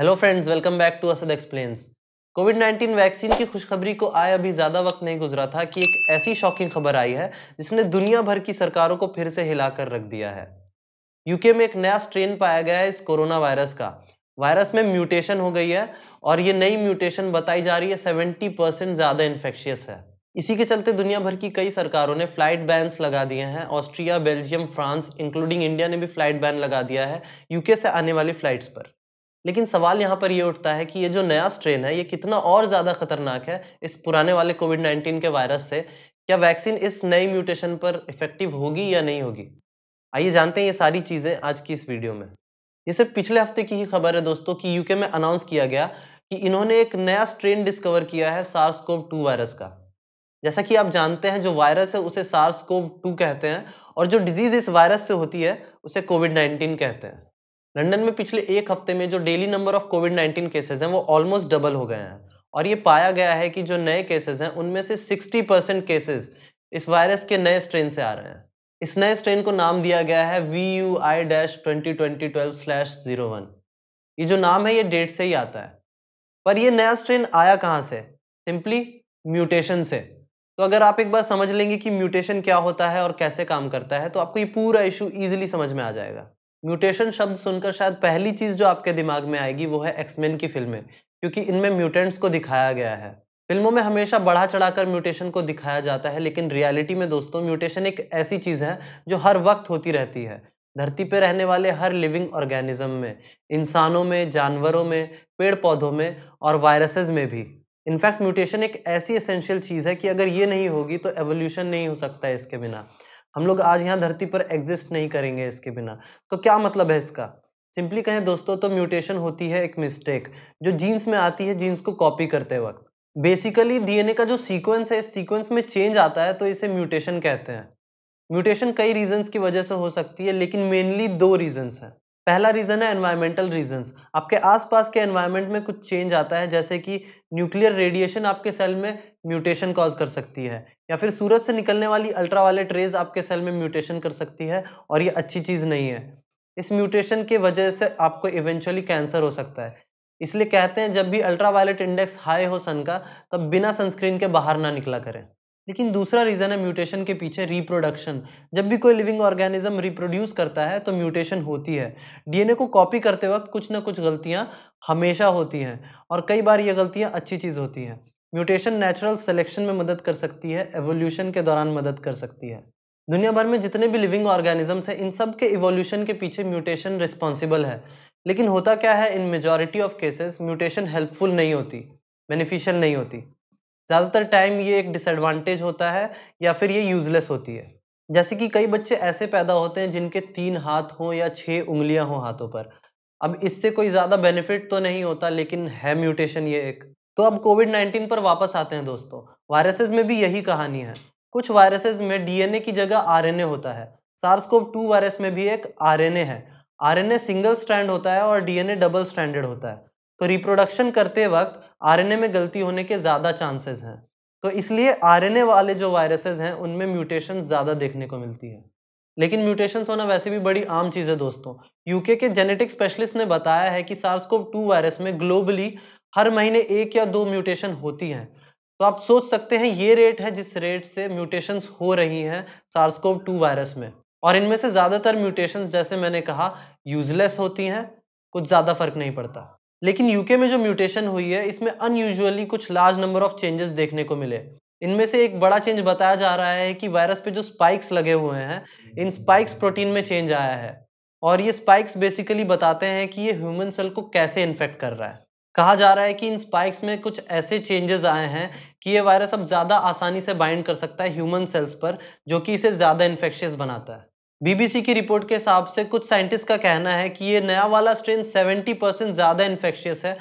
hello friends welcome back to Asad explains Covid 19 vaccine की खुशखबरी को आए अभी ज़्यादा वक्त नहीं गुजरा था कि एक ऐसी शॉकिंग खबर आई है जिसने दुनिया भर की सरकारों को फिर से हिलाकर रख दिया है यूके में एक नया स्ट्रेन पाया गया है इस कोरोना वायरस का वायरस में म्यूटेशन हो गई है और ये नई म्यूटेशन बताई जा रही है सेवेंटी परसेंट ज़्यादा इन्फेक्शियस है इसी के चलते दुनिया भर की कई सरकारों ने फ्लाइट बैन्स लगा दिए हैं Austria Belgium France including India ने भी फ्लाइट बैन लगा दिया है यूके से आने वाली फ्लाइट्स पर लेकिन सवाल यहाँ पर ये उठता है कि ये जो नया स्ट्रेन है ये कितना और ज़्यादा खतरनाक है इस पुराने वाले कोविड नाइन्टीन के वायरस से क्या वैक्सीन इस नई म्यूटेशन पर इफेक्टिव होगी या नहीं होगी आइए जानते हैं ये सारी चीज़ें आज की इस वीडियो में ये सिर्फ पिछले हफ्ते की ही खबर है दोस्तों कि यूके में अनाउंस किया गया कि इन्होंने एक नया स्ट्रेन डिस्कवर किया है सार्स कोव टू वायरस का जैसा कि आप जानते हैं जो वायरस है उसे सार्स कोव टू कहते हैं और जो डिजीज इस वायरस से होती है उसे कोविड नाइन्टीन कहते हैं लंदन में पिछले एक हफ्ते में जो daily number of Covid nineteen cases हैं वो ऑलमोस्ट डबल हो गए हैं और ये पाया गया है कि जो नए केसेज हैं उनमें से 60 परसेंट केसेज इस वायरस के नए स्ट्रेन से आ रहे हैं इस नए स्ट्रेन को नाम दिया गया है V U I dash twenty twenty twelve slash zero one ये जो नाम है ये डेट से ही आता है पर ये नया स्ट्रेन आया कहाँ से सिंपली म्यूटेशन से तो अगर आप एक बार समझ लेंगे कि म्यूटेशन क्या होता है और कैसे काम करता है तो आपको ये पूरा इशू ईजिली समझ में आ जाएगा म्यूटेशन शब्द सुनकर शायद पहली चीज़ जो आपके दिमाग में आएगी वो है एक्समैन की फिल्में क्योंकि इनमें म्यूटेंट्स को दिखाया गया है फिल्मों में हमेशा बढ़ा चढ़ाकर म्यूटेशन को दिखाया जाता है लेकिन रियलिटी में दोस्तों म्यूटेशन एक ऐसी चीज़ है जो हर वक्त होती रहती है धरती पर रहने वाले हर लिविंग ऑर्गेनिज्म में इंसानों में जानवरों में पेड़ पौधों में और वायरसेस में भी इनफैक्ट म्यूटेशन एक ऐसी एसेंशियल चीज़ है कि अगर ये नहीं होगी तो एवोल्यूशन नहीं हो सकता है इसके बिना हम लोग आज यहाँ धरती पर एग्जिस्ट नहीं करेंगे इसके बिना तो क्या मतलब है इसका सिंपली कहें दोस्तों तो म्यूटेशन होती है एक मिस्टेक जो जीन्स में आती है जीन्स को कॉपी करते वक्त बेसिकली डीएनए का जो सीक्वेंस है इस सीक्वेंस में चेंज आता है तो इसे म्यूटेशन कहते हैं म्यूटेशन कई रीजंस की वजह से हो सकती है लेकिन मेनली दो रीजंस हैं पहला रीज़न है एनवायरमेंटल रीजंस आपके आसपास के एनवायरनमेंट में कुछ चेंज आता है जैसे कि न्यूक्लियर रेडिएशन आपके सेल में म्यूटेशन कॉज कर सकती है या फिर सूरज से निकलने वाली अल्ट्रावायलेट रेज आपके सेल में म्यूटेशन कर सकती है और ये अच्छी चीज़ नहीं है इस म्यूटेशन की वजह से आपको इवेंचुअली कैंसर हो सकता है इसलिए कहते हैं जब भी अल्ट्रा इंडेक्स हाई हो सन का तब बिना सनस्क्रीन के बाहर ना निकला करें लेकिन दूसरा रीज़न है म्यूटेशन के पीछे रिप्रोडक्शन जब भी कोई लिविंग ऑर्गेनिज्म रिप्रोड्यूस करता है तो म्यूटेशन होती है डीएनए को कॉपी करते वक्त कुछ ना कुछ गलतियाँ हमेशा होती हैं और कई बार ये गलतियाँ अच्छी चीज़ होती हैं म्यूटेशन नेचुरल सेलेक्शन में मदद कर सकती है एवोल्यूशन के दौरान मदद कर सकती है दुनिया भर में जितने भी लिविंग ऑर्गेनिजम्स हैं इन सब के इवोल्यूशन के पीछे म्यूटेशन रिस्पॉन्सिबल है लेकिन होता क्या है in majority of cases mutation helpful नहीं होती बेनिफिशियल नहीं होती ज़्यादातर टाइम ये एक डिसएडवांटेज होता है या फिर ये यूजलेस होती है जैसे कि कई बच्चे ऐसे पैदा होते हैं जिनके तीन हाथ हों या छः उंगलियाँ हों हाथों पर अब इससे कोई ज़्यादा बेनिफिट तो नहीं होता लेकिन है म्यूटेशन ये एक तो अब कोविड नाइन्टीन पर वापस आते हैं दोस्तों वायरसेस में भी यही कहानी है कुछ वायरसेस में डीएनए की जगह आरएनए होता है सार्सकोव टू वायरस में भी एक आरएनए है आरएनए सिंगल स्ट्रैंड होता है और डीएनए डबल स्टैंडर्ड होता है तो रिप्रोडक्शन करते वक्त आरएनए में गलती होने के ज़्यादा चांसेस हैं तो इसलिए आरएनए वाले जो वायरसेस हैं उनमें म्यूटेशन ज़्यादा देखने को मिलती है लेकिन म्यूटेशन होना वैसे भी बड़ी आम चीज़ है दोस्तों यूके के जेनेटिक स्पेशलिस्ट ने बताया है कि सार्सकोव टू वायरस में ग्लोबली हर महीने एक या दो म्यूटेशन होती हैं तो आप सोच सकते हैं ये रेट है जिस रेट से म्यूटेशंस हो रही हैं सार्सकोव टू वायरस में और इनमें से ज़्यादातर म्यूटेशंस जैसे मैंने कहा यूजलेस होती हैं कुछ ज़्यादा फर्क नहीं पड़ता लेकिन यूके में जो म्यूटेशन हुई है इसमें अनयूजुअली कुछ लार्ज नंबर ऑफ चेंजेस देखने को मिले इनमें से एक बड़ा चेंज बताया जा रहा है कि वायरस पे जो स्पाइक्स लगे हुए हैं इन स्पाइक्स प्रोटीन में चेंज आया है और ये स्पाइक्स बेसिकली बताते हैं कि ये ह्यूमन सेल को कैसे इन्फेक्ट कर रहा है कहा जा रहा है कि इन स्पाइक्स में कुछ ऐसे चेंजेस आए हैं कि ये वायरस अब ज़्यादा आसानी से बाइंड कर सकता है ह्यूमन सेल्स पर जो कि इसे ज़्यादा इन्फेक्शियस बनाता है बीबीसी की रिपोर्ट के हिसाब से कुछ साइंटिस्ट का कहना है कि ये नया वाला स्ट्रेन 70 परसेंट ज़्यादा इन्फेक्शियस है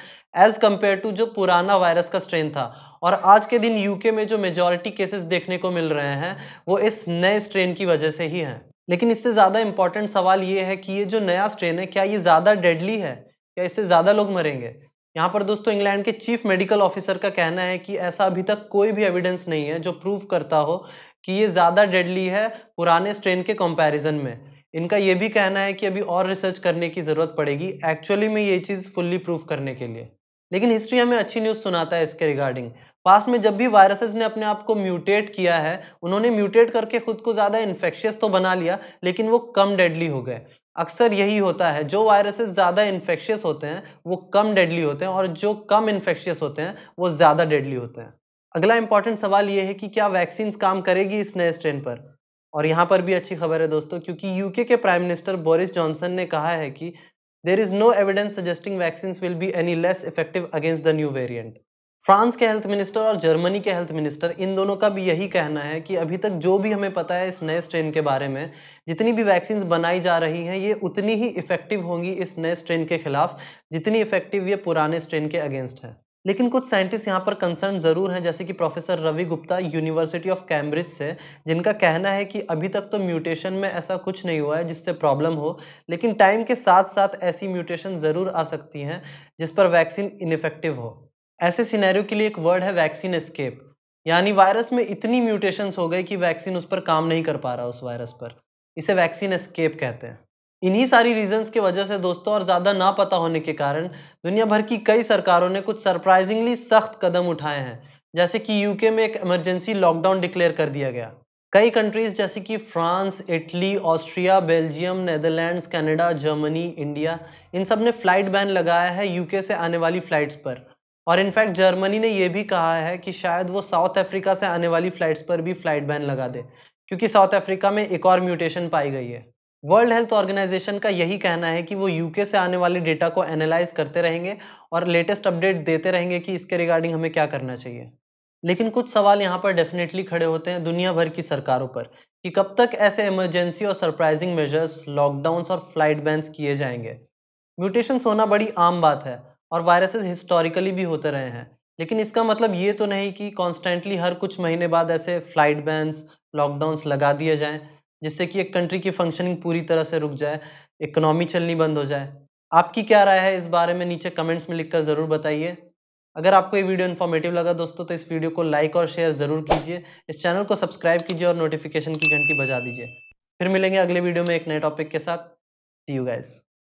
एज़ कम्पेयर टू जो पुराना वायरस का स्ट्रेन था और आज के दिन यूके में जो मेजॉरिटी केसेस देखने को मिल रहे हैं वो इस नए स्ट्रेन की वजह से ही हैं लेकिन इससे ज़्यादा इम्पॉर्टेंट सवाल ये है कि ये जो नया स्ट्रेन है क्या ये ज़्यादा डेडली है क्या इससे ज़्यादा लोग मरेंगे यहाँ पर दोस्तों इंग्लैंड के चीफ मेडिकल ऑफिसर का कहना है कि ऐसा अभी तक कोई भी एविडेंस नहीं है जो प्रूव करता हो कि ये ज़्यादा डेडली है पुराने स्ट्रेन के कंपैरिजन में इनका ये भी कहना है कि अभी और रिसर्च करने की ज़रूरत पड़ेगी एक्चुअली में ये चीज़ फुल्ली प्रूफ करने के लिए लेकिन हिस्ट्री हमें अच्छी न्यूज़ सुनाता है इसके रिगार्डिंग पास्ट में जब भी वायरसेस ने अपने आप को म्यूटेट किया है उन्होंने म्यूटेट करके खुद को ज़्यादा इन्फेक्शियस तो बना लिया लेकिन वो कम डेडली हो गए अक्सर यही होता है जो वायरसेस ज़्यादा इन्फेक्शियस होते हैं वो कम डेडली होते हैं और जो कम इन्फेक्शियस होते हैं वो ज़्यादा डेडली होते हैं अगला इंपॉर्टेंट सवाल ये है कि क्या वैक्सीन काम करेगी इस नए स्ट्रेन पर और यहाँ पर भी अच्छी खबर है दोस्तों क्योंकि यूके के प्राइम मिनिस्टर बोरिस जॉनसन ने कहा है कि there is no evidence suggesting vaccine will be any less effective against the new variant France के हेल्थ मिनिस्टर और जर्मनी के हेल्थ मिनिस्टर इन दोनों का भी यही कहना है कि अभी तक जो भी हमें पता है इस नए स्ट्रेन के बारे में जितनी भी वैक्सीन बनाई जा रही हैं ये उतनी ही इफेक्टिव होंगी इस नए स्ट्रेन के खिलाफ जितनी इफेक्टिव ये पुराने स्ट्रेन के अगेंस्ट है लेकिन कुछ साइंटिस्ट यहाँ पर कंसर्न ज़रूर हैं जैसे कि professor Ravi Gupta university of Cambridge से जिनका कहना है कि अभी तक तो म्यूटेशन में ऐसा कुछ नहीं हुआ है जिससे प्रॉब्लम हो लेकिन टाइम के साथ साथ ऐसी म्यूटेशन ज़रूर आ सकती हैं जिस पर वैक्सीन इनफेक्टिव हो ऐसे सिनेरियो के लिए एक वर्ड है वैक्सीन एस्केप यानी वायरस में इतनी म्यूटेशंस हो गई कि वैक्सीन उस पर काम नहीं कर पा रहा उस वायरस पर इसे वैक्सीन एस्केप कहते हैं इन्हीं सारी रीजंस की वजह से दोस्तों और ज़्यादा ना पता होने के कारण दुनिया भर की कई सरकारों ने कुछ सरप्राइजिंगली सख्त कदम उठाए हैं जैसे कि यूके में एक इमरजेंसी लॉकडाउन डिक्लेयर कर दिया गया कई कंट्रीज़ जैसे कि France Italy Austria Belgium Netherlands Canada Germany India इन सब ने फ़्लाइट बैन लगाया है यूके से आने वाली फ़्लाइट्स पर और इनफैक्ट जर्मनी ने यह भी कहा है कि शायद वो साउथ अफ्रीका से आने वाली फ़्लाइट्स पर भी फ़्लाइट बैन लगा दे क्योंकि साउथ अफ्रीका में एक और म्यूटेशन पाई गई है वर्ल्ड हेल्थ ऑर्गेनाइजेशन का यही कहना है कि वो यूके से आने वाले डेटा को एनालाइज करते रहेंगे और लेटेस्ट अपडेट देते रहेंगे कि इसके रिगार्डिंग हमें क्या करना चाहिए लेकिन कुछ सवाल यहाँ पर डेफिनेटली खड़े होते हैं दुनिया भर की सरकारों पर कि कब तक ऐसे इमरजेंसी और सरप्राइजिंग मेजर्स लॉकडाउंस और फ्लाइट बैंस किए जाएंगे म्यूटेशंस होना बड़ी आम बात है और वायरसेस हिस्टोरिकली भी होते रहे हैं लेकिन इसका मतलब ये तो नहीं कि कॉन्स्टेंटली हर कुछ महीने बाद ऐसे फ्लाइट बैंस लॉकडाउंस लगा दिए जाएँ जिससे कि एक कंट्री की फंक्शनिंग पूरी तरह से रुक जाए इकोनॉमी चलनी बंद हो जाए आपकी क्या राय है इस बारे में नीचे कमेंट्स में लिखकर ज़रूर बताइए अगर आपको ये वीडियो इन्फॉर्मेटिव लगा दोस्तों तो इस वीडियो को लाइक और शेयर ज़रूर कीजिए इस चैनल को सब्सक्राइब कीजिए और नोटिफिकेशन की घंटी बजा दीजिए फिर मिलेंगे अगले वीडियो में एक नए टॉपिक के साथ सी यू गाइज़